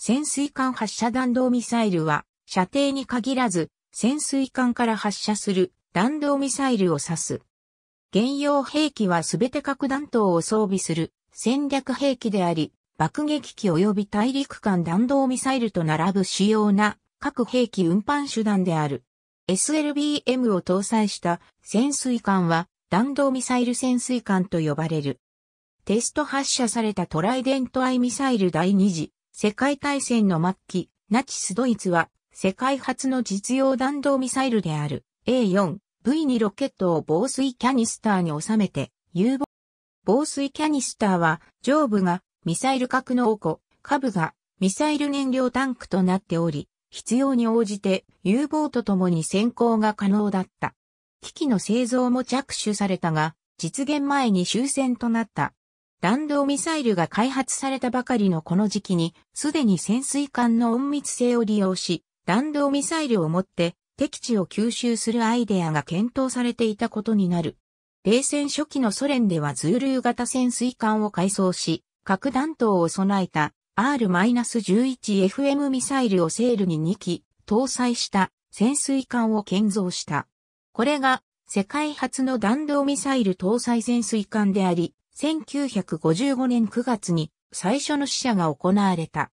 潜水艦発射弾道ミサイルは、射程に限らず、潜水艦から発射する弾道ミサイルを指す。現用兵器はすべて核弾頭を装備する戦略兵器であり、爆撃機及び大陸間弾道ミサイルと並ぶ主要な核兵器運搬手段である。SLBM を搭載した潜水艦は弾道ミサイル潜水艦と呼ばれる。テスト発射されたトライデント・アイミサイル第2次世界大戦の末期、ナチスドイツは世界初の実用弾道ミサイルである A4、V2 ロケットを防水キャニスターに収めて、有防水キャニスターは上部がミサイル格納庫、下部がミサイル燃料タンクとなっており、必要に応じて U 望とと共に選考が可能だった。機器の製造も着手されたが、実現前に終戦となった。弾道ミサイルが開発されたばかりのこの時期に、すでに潜水艦の隠密性を利用し、弾道ミサイルを持って敵地を吸収するアイデアが検討されていたことになる。冷戦初期のソ連ではズールー型潜水艦を改装し、核弾頭を備えた R-11FM ミサイルをセールに2機搭載した潜水艦を建造した。これが世界初の弾道ミサイル搭載潜水艦であり、1955年9月に最初の死者が行われた。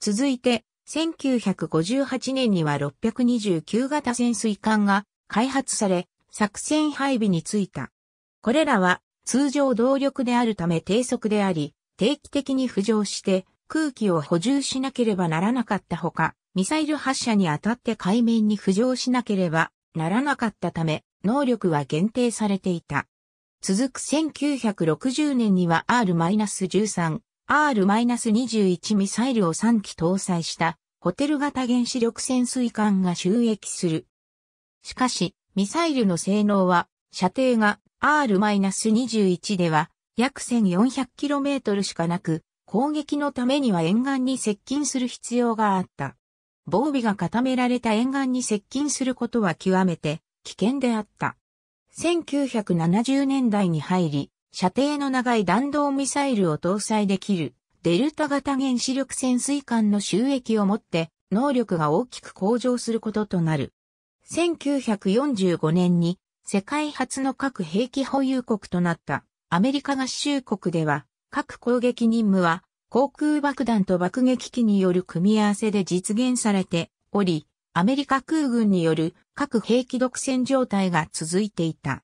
続いて、1958年には629型潜水艦が開発され、作戦配備についた。これらは通常動力であるため低速であり、定期的に浮上して空気を補充しなければならなかったほか、ミサイル発射にあたって海面に浮上しなければならなかったため、能力は限定されていた。続く1960年には R-13、R-21 ミサイルを3機搭載したホテル型原子力潜水艦が収益する。しかし、ミサイルの性能は、射程が R-21 では約 1400km しかなく、攻撃のためには沿岸に接近する必要があった。防備が固められた沿岸に接近することは極めて危険であった。1970年代に入り、射程の長い弾道ミサイルを搭載できるデルタ型原子力潜水艦の収益をもって能力が大きく向上することとなる。1945年に世界初の核兵器保有国となったアメリカ合衆国では核攻撃任務は航空爆弾と爆撃機による組み合わせで実現されており、アメリカ空軍による核兵器独占状態が続いていた。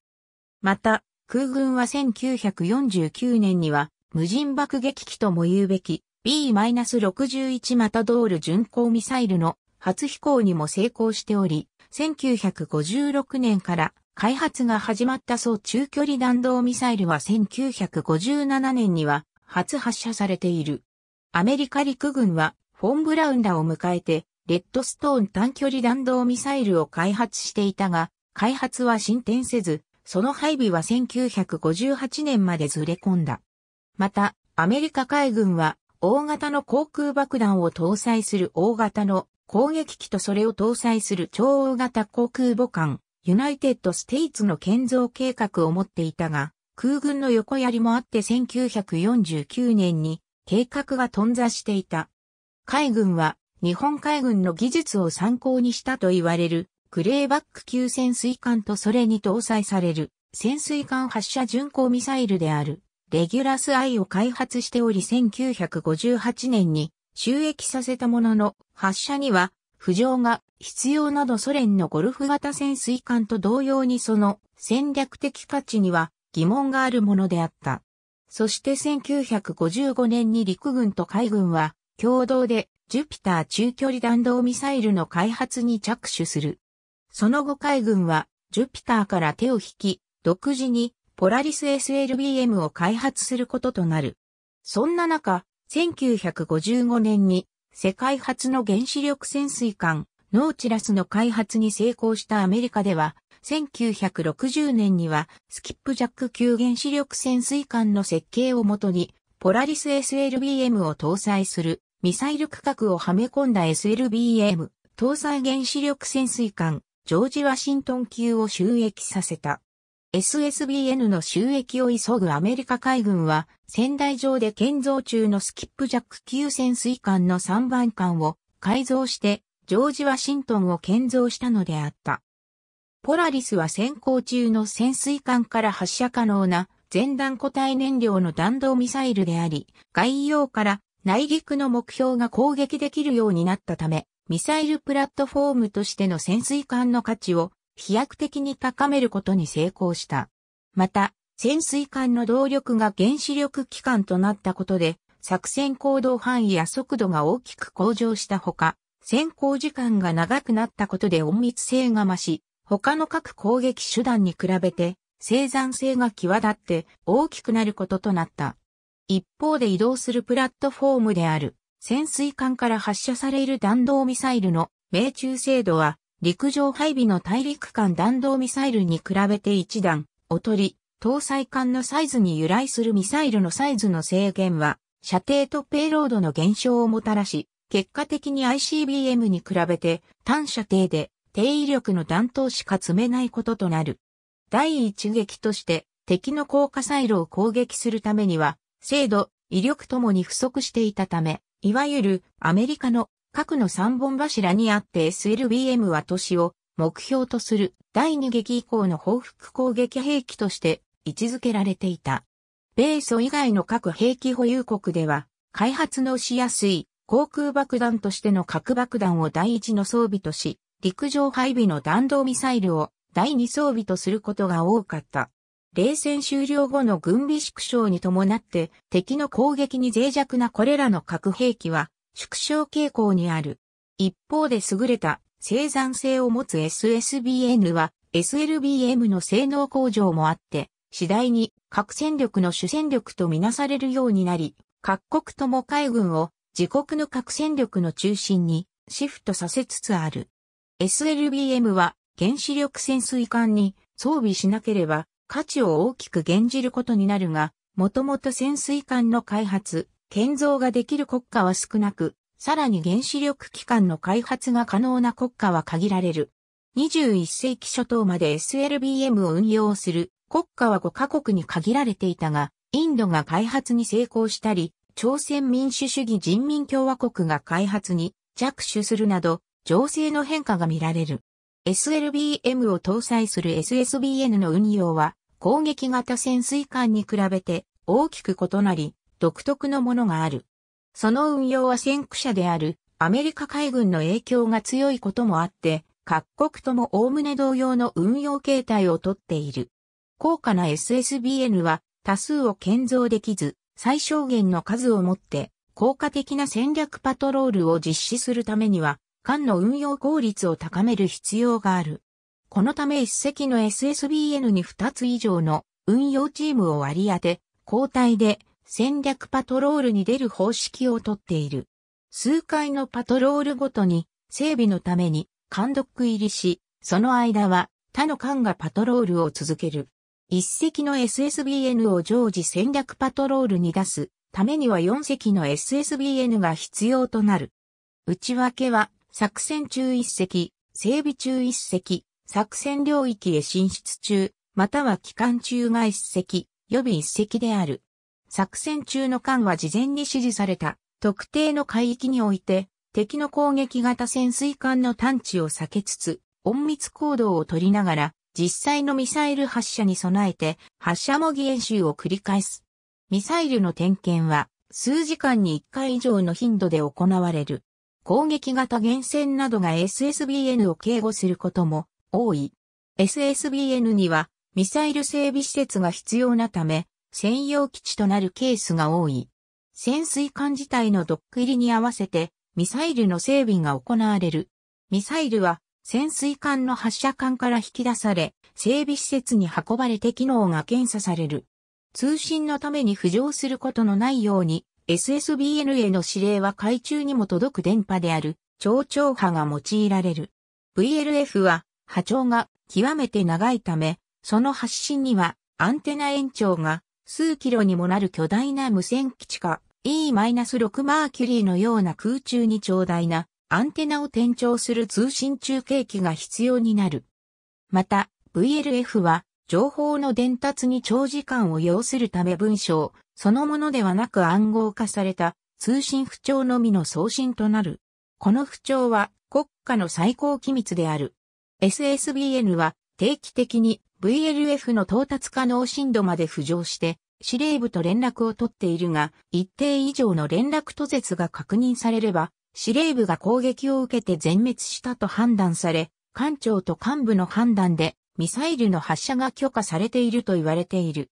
また、空軍は1949年には無人爆撃機とも言うべき B-61 マタドール巡航ミサイルの初飛行にも成功しており、1956年から開発が始まった総中距離弾道ミサイルは1957年には初発射されている。アメリカ陸軍はフォン・ブラウンらを迎えてレッドストーン短距離弾道ミサイルを開発していたが、開発は進展せず、その配備は1958年までずれ込んだ。また、アメリカ海軍は、大型の航空爆弾を搭載する大型の攻撃機とそれを搭載する超大型航空母艦、ユナイテッド・ステイツの建造計画を持っていたが、空軍の横槍もあって1949年に計画が頓挫していた。海軍は日本海軍の技術を参考にしたと言われる、クレーバック級潜水艦とそれに搭載される、潜水艦発射巡航ミサイルである、レギュラス I を開発しており1958年に収益させたものの、発射には、浮上が必要などソ連のゴルフ型潜水艦と同様にその戦略的価値には疑問があるものであった。そして1955年に陸軍と海軍は共同でジュピター中距離弾道ミサイルの開発に着手する。その後海軍は、ジュピターから手を引き、独自に、ポラリス SLBM を開発することとなる。そんな中、1955年に、世界初の原子力潜水艦、ノーチラスの開発に成功したアメリカでは、1960年には、スキップジャック級原子力潜水艦の設計をもとに、ポラリス SLBM を搭載するミサイル区画をはめ込んだ SLBM、搭載原子力潜水艦、ジョージ・ワシントン級を収益させた。SSBN の収益を急ぐアメリカ海軍は、仙台上で建造中のスキップジャック級潜水艦の3番艦を改造して、ジョージ・ワシントンを建造したのであった。ポラリスは先行中の潜水艦から発射可能な前段固体燃料の弾道ミサイルであり、概要から内陸の目標が攻撃できるようになったため、ミサイルプラットフォームとしての潜水艦の価値を飛躍的に高めることに成功した。また、潜水艦の動力が原子力機関となったことで、作戦行動範囲や速度が大きく向上したほか、先行時間が長くなったことで隠密性が増し、他の各攻撃手段に比べて、生産性が際立って大きくなることとなった。一方で移動するプラットフォームである潜水艦から発射される弾道ミサイルの命中精度は陸上配備の大陸間弾道ミサイルに比べて一段劣り、搭載艦のサイズに由来するミサイルのサイズの制限は射程とペイロードの減少をもたらし、結果的に ICBM に比べて単射程で低威力の弾頭しか積めないこととなる。第一撃として敵の高火イルを攻撃するためには精度、威力ともに不足していたため、いわゆるアメリカの核の三本柱にあって SLBM は都市を目標とする第二撃以降の報復攻撃兵器として位置づけられていた。米ソ以外の核兵器保有国では、開発のしやすい航空爆弾としての核爆弾を第一の装備とし、陸上配備の弾道ミサイルを第二装備とすることが多かった。冷戦終了後の軍備縮小に伴って敵の攻撃に脆弱なこれらの核兵器は縮小傾向にある。一方で優れた生産性を持つ SSBN は SLBM の性能向上もあって次第に核戦力の主戦力とみなされるようになり各国とも海軍を自国の核戦力の中心にシフトさせつつある。SLBM は原子力潜水艦に装備しなければ価値を大きく減じることになるが、もともと潜水艦の開発、建造ができる国家は少なく、さらに原子力機関の開発が可能な国家は限られる。21世紀初頭まで SLBM を運用する国家は5カ国に限られていたが、インドが開発に成功したり、朝鮮民主主義人民共和国が開発に着手するなど、情勢の変化が見られる。SLBM を搭載する SSBN の運用は攻撃型潜水艦に比べて大きく異なり独特のものがある。その運用は先駆者であるアメリカ海軍の影響が強いこともあって各国とも概ね同様の運用形態をとっている。高価な SSBN は多数を建造できず最小限の数をもって効果的な戦略パトロールを実施するためには艦の運用効率を高める必要がある。このため一隻の SSBN に2つ以上の運用チームを割り当て、交代で戦略パトロールに出る方式をとっている。数回のパトロールごとに整備のために監督入りし、その間は他の艦がパトロールを続ける。一隻の SSBN を常時戦略パトロールに出すためには四隻の SSBN が必要となる。内訳は作戦中一隻、整備中一隻、作戦領域へ進出中、または期間中外一隻、予備一隻である。作戦中の間は事前に指示された特定の海域において敵の攻撃型潜水艦の探知を避けつつ隠密行動を取りながら実際のミサイル発射に備えて発射模擬演習を繰り返す。ミサイルの点検は数時間に1回以上の頻度で行われる。攻撃型原戦などが SSBN を警護することも多い。SSBN にはミサイル整備施設が必要なため、専用基地となるケースが多い。潜水艦自体のドック入りに合わせて、ミサイルの整備が行われる。ミサイルは、潜水艦の発射管から引き出され、整備施設に運ばれて機能が検査される。通信のために浮上することのないように、SSBN への指令は海中にも届く電波である、超長波が用いられる。VLF は波長が極めて長いため、その発信にはアンテナ延長が数キロにもなる巨大な無線基地か E-6 マーキュリーのような空中に長大なアンテナを転調する通信中継機が必要になる。また、VLF は情報の伝達に長時間を要するため文章、そのものではなく暗号化された通信不調のみの送信となる。この不調は国家の最高機密である。SSBN は定期的に VLF の到達可能深度まで浮上して司令部と連絡を取っているが一定以上の連絡途絶が確認されれば司令部が攻撃を受けて全滅したと判断され、艦長と幹部の判断でミサイルの発射が許可されていると言われている。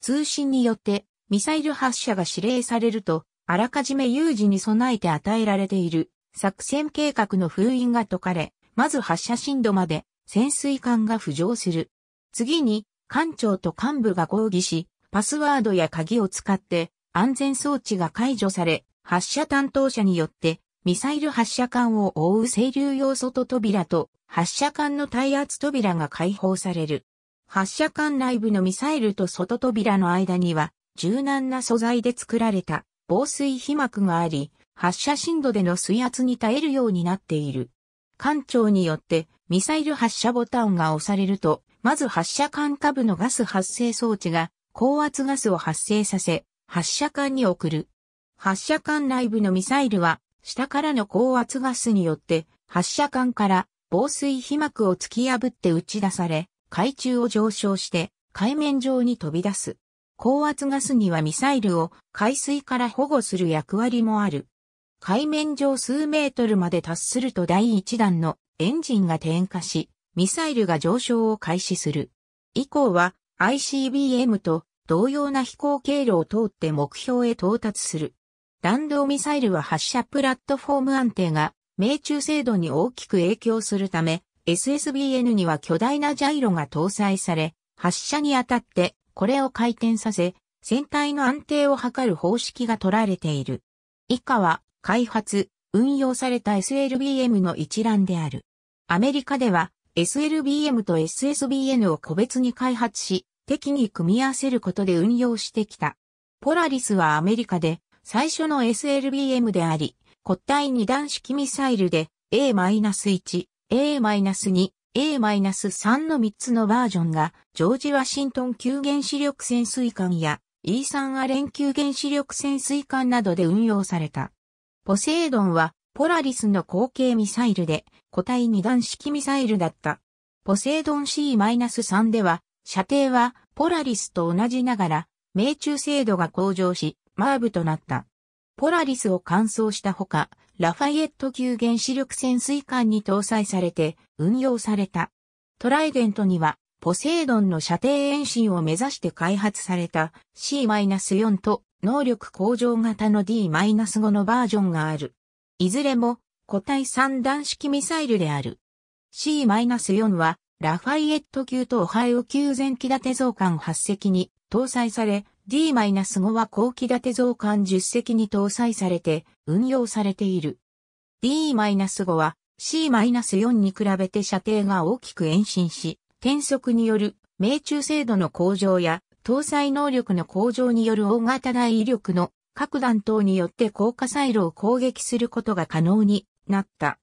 通信によって、ミサイル発射が指令されると、あらかじめ有事に備えて与えられている作戦計画の封印が解かれ、まず発射深度まで潜水艦が浮上する。次に、艦長と幹部が合議し、パスワードや鍵を使って安全装置が解除され、発射担当者によってミサイル発射管を覆う清流用外扉と発射管の耐圧扉が開放される。発射管内部のミサイルと外扉の間には柔軟な素材で作られた防水被膜があり、発射深度での水圧に耐えるようになっている。艦長によってミサイル発射ボタンが押されると、まず発射管下部のガス発生装置が高圧ガスを発生させ、発射管に送る。発射管内部のミサイルは下からの高圧ガスによって、発射管から防水被膜を突き破って打ち出され、海中を上昇して海面上に飛び出す。高圧ガスにはミサイルを海水から保護する役割もある。海面上数メートルまで達すると第1弾のエンジンが点火し、ミサイルが上昇を開始する。以降は ICBM と同様な飛行経路を通って目標へ到達する。弾道ミサイルは発射プラットフォーム安定が命中精度に大きく影響するため、SSBN には巨大なジャイロが搭載され、発射にあたってこれを回転させ、船体の安定を図る方式が取られている。以下は開発、運用された SLBM の一覧である。アメリカでは SLBM と SSBN を個別に開発し、敵に組み合わせることで運用してきた。ポラリスはアメリカで最初の SLBM であり、固体二段式ミサイルで A-1、A-2、A-3 の3つのバージョンが、ジョージ・ワシントン旧原子力潜水艦や、イーサン・アレン旧原子力潜水艦などで運用された。ポセイドンは、ポラリスの後継ミサイルで、固体二段式ミサイルだった。ポセイドン C-3 では、射程は、ポラリスと同じながら、命中精度が向上し、マーブとなった。ポラリスを完走したほか、ラファイエット級原子力潜水艦に搭載されて運用された。トライデントには、ポセイドンの射程遠心を目指して開発された C-4 と能力向上型の D-5 のバージョンがある。いずれも固体三段式ミサイルである。C-4 はラファイエット級とオハイオ級前期立て増艦8隻に搭載され、D-5 は後期立て増刊10隻に搭載されて運用されている。D-5 は C-4 に比べて射程が大きく延伸し、転速による命中精度の向上や搭載能力の向上による大型大威力の核弾頭によって高火サイロを攻撃することが可能になった。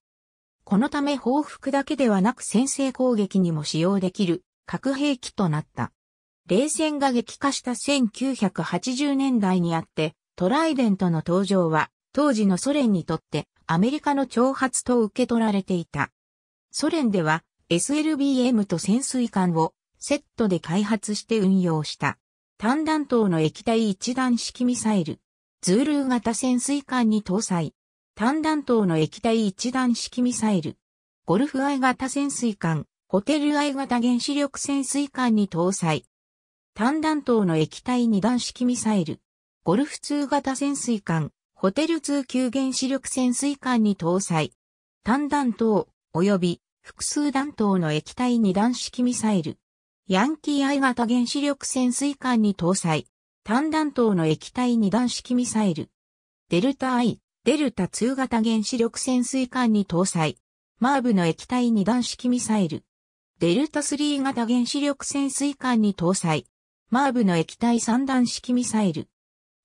このため報復だけではなく先制攻撃にも使用できる核兵器となった。冷戦が激化した1980年代にあって、トライデントの登場は、当時のソ連にとってアメリカの挑発と受け取られていた。ソ連では SLBM と潜水艦をセットで開発して運用した。単弾頭の液体一弾式ミサイル。ズールー型潜水艦に搭載。単弾頭の液体一弾式ミサイル。ゴルフアイ型潜水艦、ホテルアイ型原子力潜水艦に搭載。単弾頭の液体二段式ミサイル、ゴルフ2型潜水艦、ホテル2級原子力潜水艦に搭載。単弾頭、及び複数弾頭の液体二段式ミサイル。ヤンキー I 型原子力潜水艦に搭載。単弾頭の液体二段式ミサイル。デルタ I、デルタ2型原子力潜水艦に搭載。マーブの液体二段式ミサイル。デルタ3型原子力潜水艦に搭載。マーブの液体三段式ミサイル。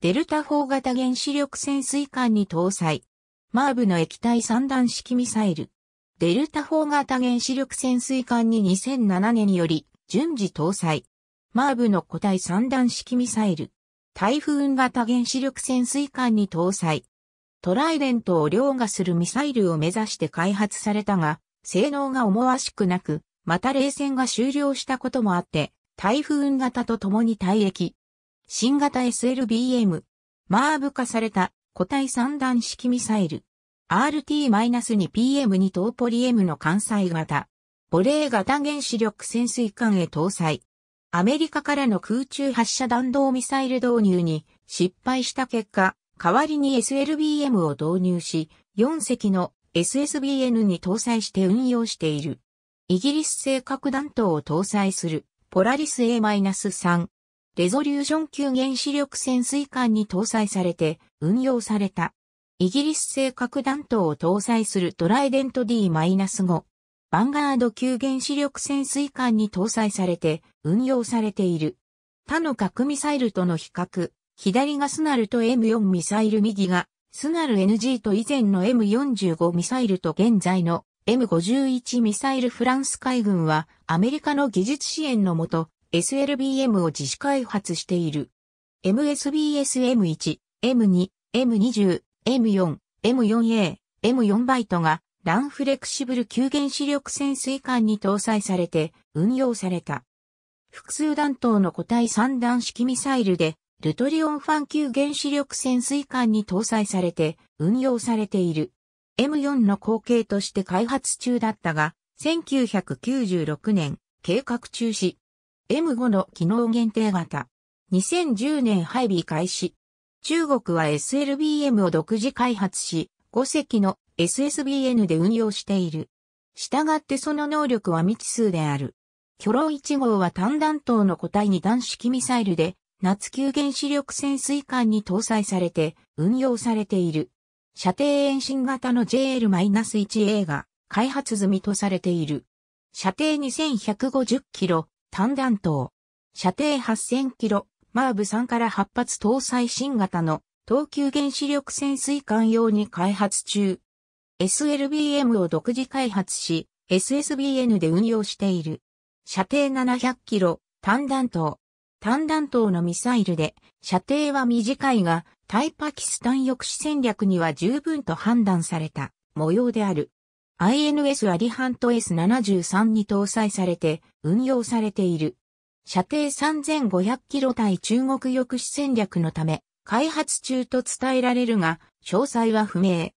デルタ砲型原子力潜水艦に搭載。マーブの液体三段式ミサイル。デルタ砲型原子力潜水艦に2007年により順次搭載。マーブの固体三段式ミサイル。台風型原子力潜水艦に搭載。トライデントを凌駕するミサイルを目指して開発されたが、性能が思わしくなく、また冷戦が終了したこともあって、台風型と共に退役。新型 SLBM。マーブ化された固体三段式ミサイル。RT-2PM2 ーポリ M の艦載型。ボレー型原子力潜水艦へ搭載。アメリカからの空中発射弾道ミサイル導入に失敗した結果、代わりに SLBM を導入し、4隻の SSBN に搭載して運用している。イギリス製核弾頭を搭載する。ポラリス A-3。レゾリューション級原子力潜水艦に搭載されて運用された。イギリス製核弾頭を搭載するトライデント D-5。ヴァンガード級原子力潜水艦に搭載されて運用されている。他の核ミサイルとの比較。左がスナルと M4 ミサイル右がスナル NG と以前の M45 ミサイルと現在の M51 ミサイルフランス海軍はアメリカの技術支援のもと SLBM を自主開発している。MSBSM1、M2、M20、M4、M4A、M4 バイトがランフレクシブル急原子力潜水艦に搭載されて運用された。複数弾頭の個体三段式ミサイルで、ルトリオンファン級原子力潜水艦に搭載されて運用されている。M4 の後継として開発中だったが、1996年、計画中止。M5 の機能限定型。2010年配備開始。中国は SLBM を独自開発し、5隻の SSBN で運用している。したがってその能力は未知数である。巨浪1号は単弾頭の個体に弾式ミサイルで、夏級原子力潜水艦に搭載されて運用されている。射程延伸型の JL-1A が開発済みとされている。射程2150キロ、単弾頭。射程8000キロ、マーブ3から8発搭載新型の東急原子力潜水艦用に開発中。SLBM を独自開発し、SSBN で運用している。射程700キロ、単弾頭。単弾頭のミサイルで、射程は短いが、タイパキスタン抑止戦略には十分と判断された模様である。INS アリハント S73 に搭載されて運用されている。射程3500キロ対中国抑止戦略のため、開発中と伝えられるが、詳細は不明。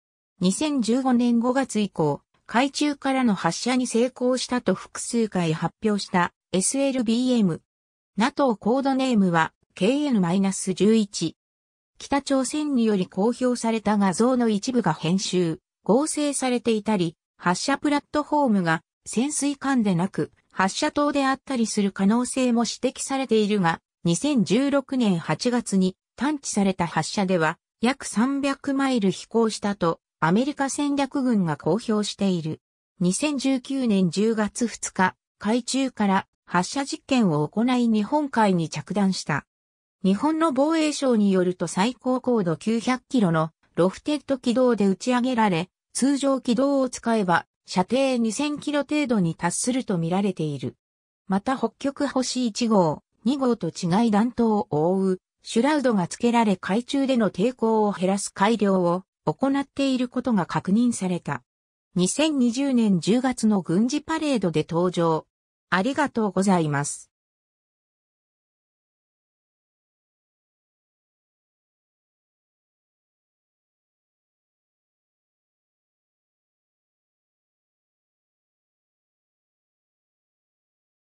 2015年5月以降、海中からの発射に成功したと複数回発表した SLBM NATO コードネームは KN-11。北朝鮮により公表された画像の一部が編集、合成されていたり、発射プラットフォームが潜水艦でなく発射塔であったりする可能性も指摘されているが、2016年8月に探知された発射では約300マイル飛行したとアメリカ戦略軍が公表している。2019年10月2日、海中から発射実験を行い日本海に着弾した。日本の防衛省によると最高高度900キロのロフテッド軌道で打ち上げられ、通常軌道を使えば射程2000キロ程度に達すると見られている。また北極星1号、2号と違い弾頭を覆う、シュラウドが付けられ海中での抵抗を減らす改良を行っていることが確認された。2020年10月の軍事パレードで登場。ありがとうございます。